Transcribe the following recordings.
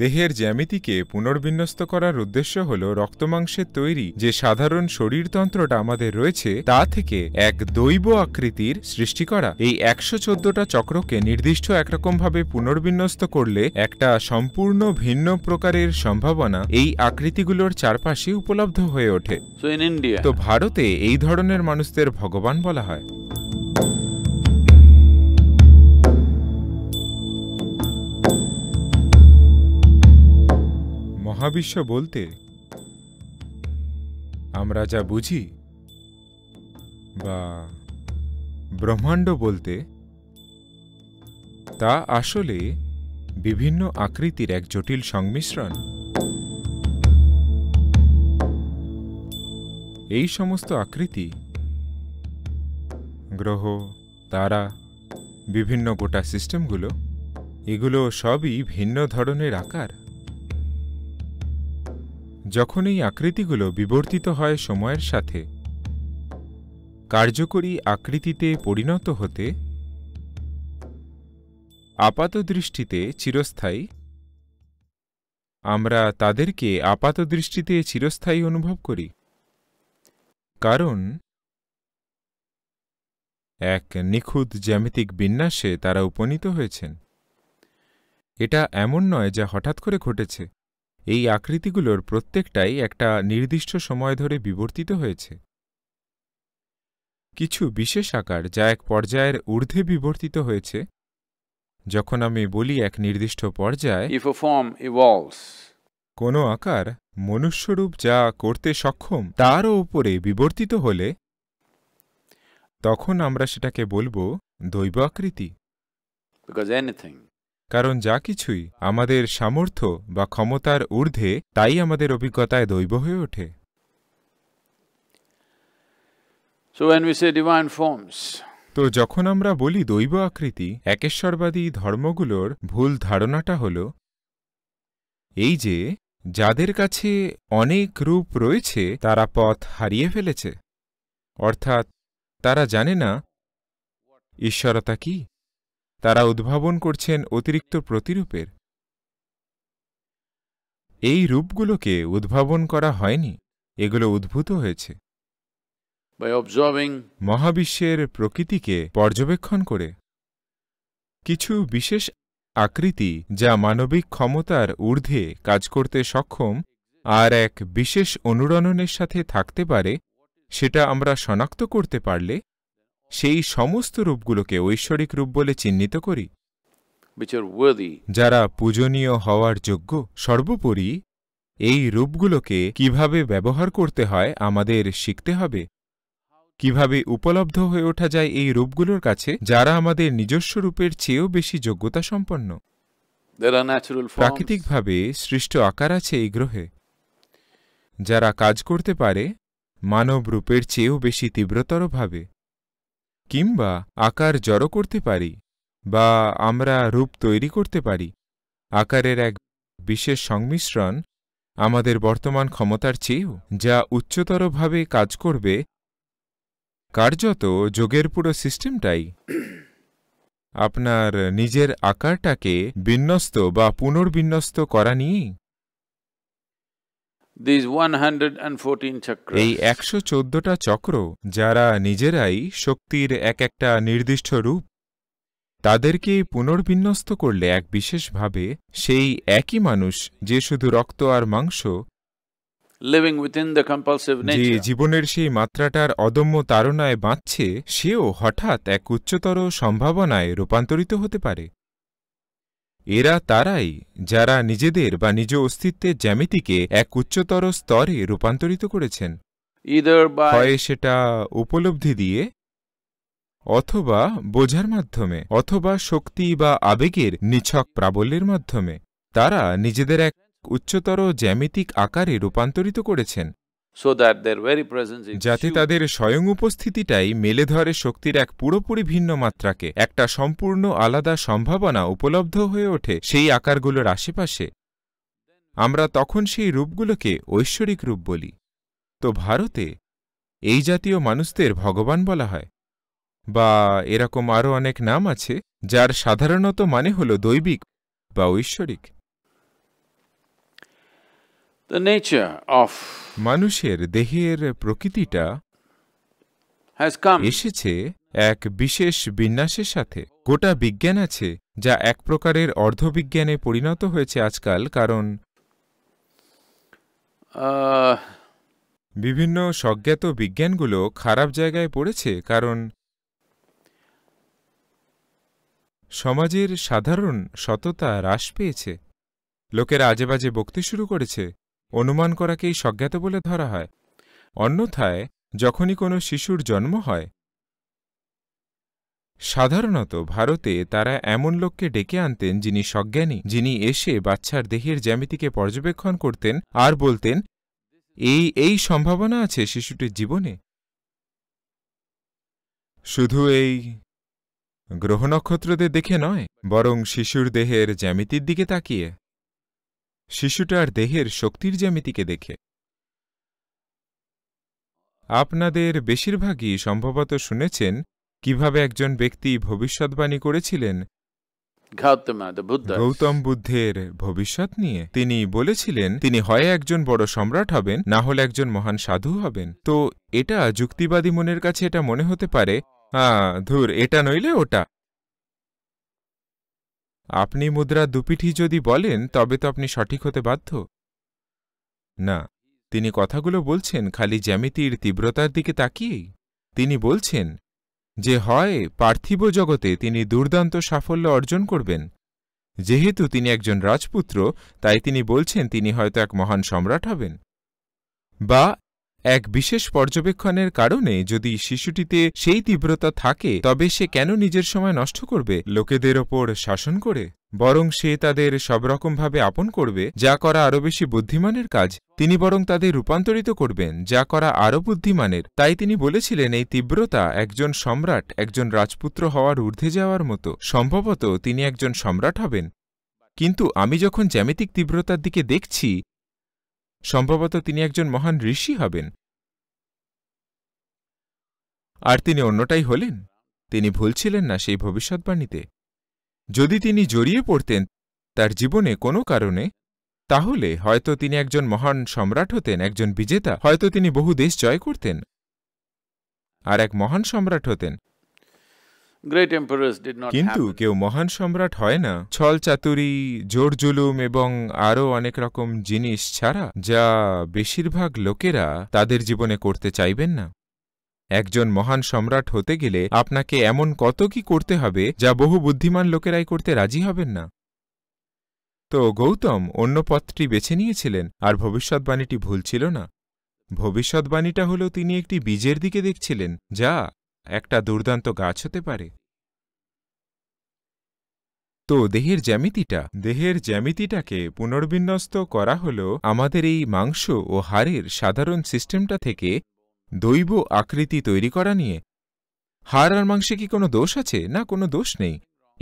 দেহের জ্যামিতিকে পুনর্বিন্যস্ত করার উদ্দেশ্য হল রক্তমাংসের তৈরি যে সাধারণ শরীরতন্ত্রটা আমাদের রয়েছে তা থেকে এক দৈব আকৃতির সৃষ্টি করা এই একশো চোদ্দটা চক্রকে নির্দিষ্ট একরকমভাবে পুনর্বিন্যস্ত করলে একটা সম্পূর্ণ ভিন্ন প্রকারের সম্ভাবনা এই আকৃতিগুলোর চারপাশে উপলব্ধ হয়ে ওঠে তো ভারতে এই ধরনের মানুষদের ভগবান বলা হয় মহাবিশ্ব বলতে আমরা যা বুঝি বা ব্রহ্মাণ্ড বলতে তা আসলে বিভিন্ন আকৃতির এক জটিল সংমিশ্রণ এই সমস্ত আকৃতি গ্রহ তারা বিভিন্ন গোটা সিস্টেমগুলো এগুলো সবই ভিন্ন ধরনের আকার যখন এই আকৃতিগুলো বিবর্তিত হয় সময়ের সাথে কার্যকরী আকৃতিতে পরিণত হতে আপাত দৃষ্টিতে চিরস্থায়ী আমরা তাদেরকে আপাত দৃষ্টিতে চিরস্থায়ী অনুভব করি কারণ এক নিখুঁত জ্যামিতিক বিন্যাসে তারা উপনীত হয়েছেন এটা এমন নয় যা হঠাৎ করে ঘটেছে এই আকৃতিগুলোর প্রত্যেকটাই একটা নির্দিষ্ট সময় ধরে বিবর্তিত হয়েছে কিছু বিশেষ আকার যা এক পর্যায়ের ঊর্ধ্বে বিবর্তিত হয়েছে যখন আমি বলি এক নির্দিষ্ট পর্যায়ে কোনো আকার মনুষ্যরূপ যা করতে সক্ষম তারও উপরে বিবর্তিত হলে তখন আমরা সেটাকে বলবো দৈব আকৃতি বিকজ এনিথিং কারণ যা কিছুই আমাদের সামর্থ্য বা ক্ষমতার ঊর্ধ্বে তাই আমাদের অভিজ্ঞতায় দৈব হয়ে ওঠে তো যখন আমরা বলি দৈব আকৃতি একেশ্বরবাদী ধর্মগুলোর ভুল ধারণাটা হল এই যে যাদের কাছে অনেক রূপ রয়েছে তারা পথ হারিয়ে ফেলেছে অর্থাৎ তারা জানে না ঈশ্বরতা কী তারা উদ্ভাবন করছেন অতিরিক্ত প্রতিরূপের এই রূপগুলোকে উদ্ভাবন করা হয়নি এগুলো উদ্ভূত হয়েছে মহাবিশ্বের প্রকৃতিকে পর্যবেক্ষণ করে কিছু বিশেষ আকৃতি যা মানবিক ক্ষমতার ঊর্ধ্বে কাজ করতে সক্ষম আর এক বিশেষ অনুরণনের সাথে থাকতে পারে সেটা আমরা শনাক্ত করতে পারলে সেই সমস্ত রূপগুলোকে ঐশ্বরিক রূপ বলে চিহ্নিত করি যারা পূজনীয় হওয়ার যোগ্য সর্বোপরি এই রূপগুলোকে কিভাবে ব্যবহার করতে হয় আমাদের শিখতে হবে কিভাবে উপলব্ধ হয়ে ওঠা যায় এই রূপগুলোর কাছে যারা আমাদের নিজস্ব রূপের চেয়েও বেশি যোগ্যতা সম্পন্ন প্রাকৃতিকভাবে সৃষ্ট আকার আছে এই গ্রহে যারা কাজ করতে পারে মানব রূপের চেয়েও বেশি তীব্রতরভাবে কিংবা আকার জড়ো করতে পারি বা আমরা রূপ তৈরি করতে পারি আকারের এক বিশেষ সংমিশ্রণ আমাদের বর্তমান ক্ষমতার চেয়েও যা উচ্চতরভাবে কাজ করবে কার্যত যোগের পুরো সিস্টেমটাই আপনার নিজের আকারটাকে বিন্যস্ত বা পুনর্বিন্যস্ত করা নিয়েই এই একশো চোদ্দটা চক্র যারা নিজেরাই শক্তির এক একটা নির্দিষ্ট রূপ তাদেরকে পুনর্বিন্যস্ত করলে এক বিশেষভাবে সেই একই মানুষ যে শুধু রক্ত আর মাংস যে জীবনের সেই মাত্রাটার অদম্য তারণায় বাঁচছে সেও হঠাৎ এক উচ্চতর সম্ভাবনায় রূপান্তরিত হতে পারে এরা তারাই যারা নিজেদের বা নিজ অস্তিত্বের জ্যামিতিকে এক উচ্চতর স্তরে রূপান্তরিত করেছেন হয় সেটা উপলব্ধি দিয়ে অথবা বোঝার মাধ্যমে অথবা শক্তি বা আবেগের নিছক প্রাবল্যের মাধ্যমে তারা নিজেদের এক উচ্চতর জ্যামিতিক আকারে রূপান্তরিত করেছেন যাতে তাদের স্বয়ং উপস্থিতিটাই মেলে ধরে শক্তির এক পুরোপুরি ভিন্ন মাত্রাকে একটা সম্পূর্ণ আলাদা সম্ভাবনা উপলব্ধ হয়ে ওঠে সেই আকারগুলোর আশেপাশে আমরা তখন সেই রূপগুলোকে ঐশ্বরিক রূপ বলি তো ভারতে এই জাতীয় মানুষদের ভগবান বলা হয় বা এরকম আরও অনেক নাম আছে যার সাধারণত মানে হল দৈবিক বা ঐশ্বরিক মানুষের দেহের প্রকৃতিটা এসেছে এক বিশেষ বিন্যাসের সাথে গোটা বিজ্ঞান আছে যা এক প্রকারের অর্ধবিজ্ঞানে পরিণত হয়েছে আজকাল কারণ বিভিন্ন সজ্ঞাত বিজ্ঞানগুলো খারাপ জায়গায় পড়েছে কারণ সমাজের সাধারণ সততা হ্রাস পেয়েছে লোকেরা আজেবাজে বকতে শুরু করেছে অনুমান করাকেই সজ্ঞাত বলে ধরা হয় অন্যথায় যখনই কোনো শিশুর জন্ম হয় সাধারণত ভারতে তারা এমন লোককে ডেকে আনতেন যিনি সজ্ঞানী যিনি এসে বাচ্চার দেহের জ্যামিতিকে পর্যবেক্ষণ করতেন আর বলতেন এই এই সম্ভাবনা আছে শিশুটির জীবনে শুধু এই গ্রহ নক্ষত্রদের দেখে নয় বরং শিশুর দেহের জ্যামিতির দিকে তাকিয়ে শিশুটার দেহের শক্তির জ্যামিতিকে দেখে আপনাদের বেশিরভাগই সম্ভবত শুনেছেন কিভাবে একজন ব্যক্তি ভবিষ্যৎবাণী করেছিলেন গৌতম বুদ্ধের ভবিষ্যৎ নিয়ে তিনি বলেছিলেন তিনি হয় একজন বড় সম্রাট হবেন না হলে একজন মহান সাধু হবেন তো এটা যুক্তিবাদী মনের কাছে এটা মনে হতে পারে আহ ধুর এটা নইলে ওটা আপনি মুদ্রা দুপিঠি যদি বলেন তবে তো আপনি সঠিক হতে বাধ্য না তিনি কথাগুলো বলছেন খালি জ্যামিতির তীব্রতার দিকে তাকিয়েই তিনি বলছেন যে হয় পার্থিব জগতে তিনি দুর্দান্ত সাফল্য অর্জন করবেন যেহেতু তিনি একজন রাজপুত্র তাই তিনি বলছেন তিনি হয়তো এক মহান সম্রাট হবেন বা এক বিশেষ পর্যবেক্ষণের কারণে যদি শিশুটিতে সেই তীব্রতা থাকে তবে সে কেন নিজের সময় নষ্ট করবে লোকেদের ওপর শাসন করে বরং সে তাদের সবরকমভাবে আপন করবে যা করা আরও বেশি বুদ্ধিমানের কাজ তিনি বরং তাদের রূপান্তরিত করবেন যা করা আরও বুদ্ধিমানের তাই তিনি বলেছিলেন এই তীব্রতা একজন সম্রাট একজন রাজপুত্র হওয়ার ঊর্ধ্বে যাওয়ার মতো সম্ভবত তিনি একজন সম্রাট হবেন কিন্তু আমি যখন জ্যামিতিক তীব্রতার দিকে দেখছি সম্ভবত তিনি একজন মহান ঋষি হবেন আর তিনি অন্যটাই হলেন তিনি ভুল ছিলেন না সেই ভবিষ্যৎবাণীতে যদি তিনি জড়িয়ে পড়তেন তার জীবনে কোনো কারণে তাহলে হয়তো তিনি একজন মহান সম্রাট হতেন একজন বিজেতা হয়তো তিনি বহু দেশ জয় করতেন আর এক মহান সম্রাট হতেন কিন্তু কেউ মহান সম্রাট হয় না ছল চাতুরি জোর জুলুম এবং আরও অনেক রকম জিনিস ছাড়া যা বেশিরভাগ লোকেরা তাদের জীবনে করতে চাইবেন না একজন মহান সম্রাট হতে গেলে আপনাকে এমন কত কি করতে হবে যা বহু বুদ্ধিমান লোকেরাই করতে রাজি হবেন না তো গৌতম অন্য পথটি বেছে নিয়েছিলেন আর ভবিষ্যৎবাণীটি ভুল ছিল না ভবিষ্যৎবাণীটা হল তিনি একটি বীজের দিকে দেখছিলেন যা একটা দুর্দান্ত গাছ হতে পারে তো দেহের জ্যামিতিটা দেহের জ্যামিতিটাকে পুনর্বিন্যস্ত করা হল আমাদের এই মাংস ও হাড়ের সাধারণ সিস্টেমটা থেকে দৈব আকৃতি তৈরি করা নিয়ে হাড় আর মাংসে কি কোনো দোষ আছে না কোনো দোষ নেই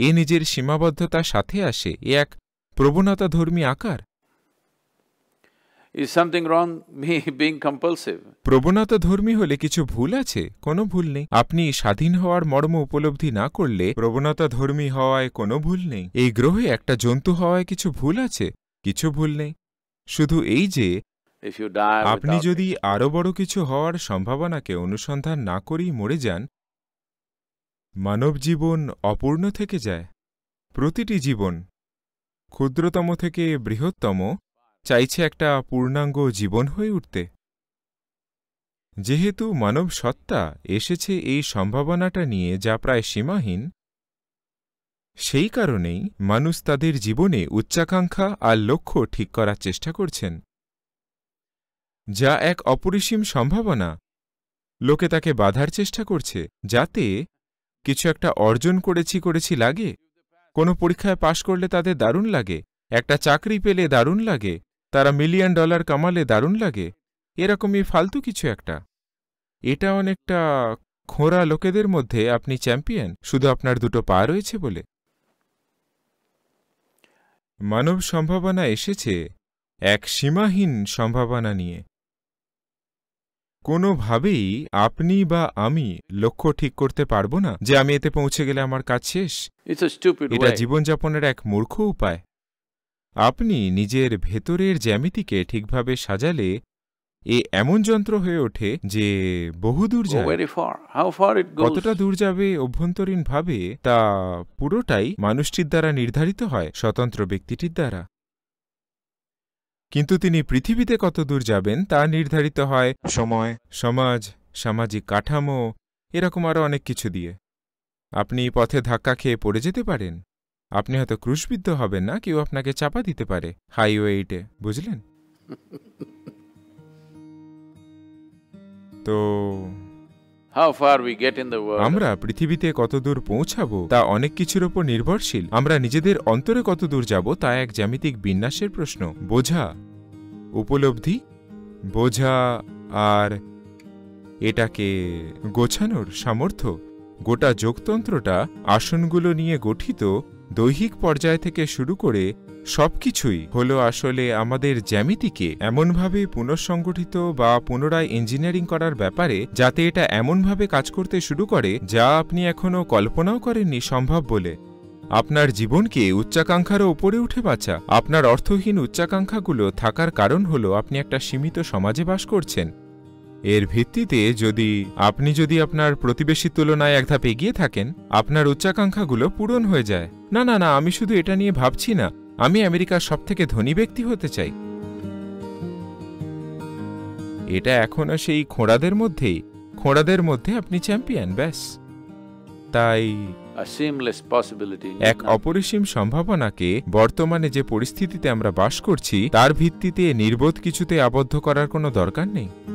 এ নিজের সীমাবদ্ধতার সাথে আসে এ এক প্রবণতাধর্মী আকার প্রবণতা ধর্মী হলে কিছু ভুল আছে কোনো ভুল নেই আপনি স্বাধীন হওয়ার মর্ম উপলব্ধি না করলে প্রবণতা ধর্মী হওয়ায় কোনো ভুল নেই এই গ্রহে একটা জন্তু হওয়ায় কিছু ভুল আছে কিছু ভুল নেই শুধু এই যে আপনি যদি আরও বড় কিছু হওয়ার সম্ভাবনাকে অনুসন্ধান না করেই মরে যান মানব জীবন অপূর্ণ থেকে যায় প্রতিটি জীবন ক্ষুদ্রতম থেকে বৃহত্তম চাইছে একটা পূর্ণাঙ্গ জীবন হয়ে উঠতে যেহেতু মানব সত্তা এসেছে এই সম্ভাবনাটা নিয়ে যা প্রায় সীমাহীন সেই কারণেই মানুষ তাদের জীবনে উচ্চাকাঙ্ক্ষা আর লক্ষ্য ঠিক করার চেষ্টা করছেন যা এক অপরিসীম সম্ভাবনা লোকে তাকে বাধার চেষ্টা করছে যাতে কিছু একটা অর্জন করেছি করেছি লাগে কোনো পরীক্ষায় পাশ করলে তাদের দারুণ লাগে একটা চাকরি পেলে দারুণ লাগে তারা মিলিয়ন ডলার কামালে দারুণ লাগে এরকমই ফালতু কিছু একটা এটা অনেকটা খোঁড়া লোকেদের মধ্যে আপনি চ্যাম্পিয়ন শুধু আপনার দুটো পা রয়েছে বলে মানব সম্ভাবনা এসেছে এক সীমাহীন সম্ভাবনা নিয়ে কোনোভাবেই আপনি বা আমি লক্ষ্য ঠিক করতে পারবো না যে আমি এতে পৌঁছে গেলে আমার কাজ শেষ এটা জীবনযাপনের এক মূর্খ উপায় আপনি নিজের ভেতরের জ্যামিতিকে ঠিকভাবে সাজালে এ এমন যন্ত্র হয়ে ওঠে যে বহুদূর যাবে কতটা দূর যাবে অভ্যন্তরীণভাবে তা পুরোটাই মানুষটির দ্বারা নির্ধারিত হয় স্বতন্ত্র ব্যক্তিটির দ্বারা কিন্তু তিনি পৃথিবীতে কত দূর যাবেন তা নির্ধারিত হয় সময় সমাজ সামাজিক কাঠামো এরকম আরও অনেক কিছু দিয়ে আপনি পথে ধাক্কা খেয়ে পড়ে যেতে পারেন আপনি হয়তো ক্রুশবিদ্ধ হবেন না কেউ আপনাকে চাপা দিতে পারে হাইওয়ে এইটে বুঝলেন তো আমরা পৃথিবীতে কতদূর পৌঁছাবো তা অনেক কিছুর ওপর নির্ভরশীল আমরা নিজেদের অন্তরে কতদূর যাব তা এক জ্যামিতিক বিন্যাসের প্রশ্ন বোঝা উপলব্ধি বোঝা আর এটাকে গোছানোর সামর্থ্য গোটা যোগতন্ত্রটা আসনগুলো নিয়ে গঠিত দৈহিক পর্যায় থেকে শুরু করে সবকিছুই হল আসলে আমাদের জ্যামিতিকে এমনভাবে পুনঃসংগঠিত বা পুনরায় ইঞ্জিনিয়ারিং করার ব্যাপারে যাতে এটা এমনভাবে কাজ করতে শুরু করে যা আপনি এখনও কল্পনাও করেননি সম্ভব বলে আপনার জীবনকে উচ্চাকাঙ্ক্ষারও ওপরে উঠে বাঁচা আপনার অর্থহীন উচ্চাকাঙ্ক্ষাগুলো থাকার কারণ হলো আপনি একটা সীমিত সমাজে বাস করছেন এর ভিত্তিতে যদি আপনি যদি আপনার প্রতিবেশীর তুলনায় এক ধাপ এগিয়ে থাকেন আপনার উচ্চাকাঙ্ক্ষাগুলো পূরণ হয়ে যায় না না না আমি শুধু এটা নিয়ে ভাবছি না আমি আমেরিকার সব থেকে ধনী ব্যক্তি হতে চাই এটা এখনও সেই খোঁড়াদের মধ্যেই খোঁড়াদের মধ্যে আপনি চ্যাম্পিয়ন ব্যাস তাই এক অপরিসীম সম্ভাবনাকে বর্তমানে যে পরিস্থিতিতে আমরা বাস করছি তার ভিত্তিতে নির্বোধ কিছুতে আবদ্ধ করার কোনো দরকার নেই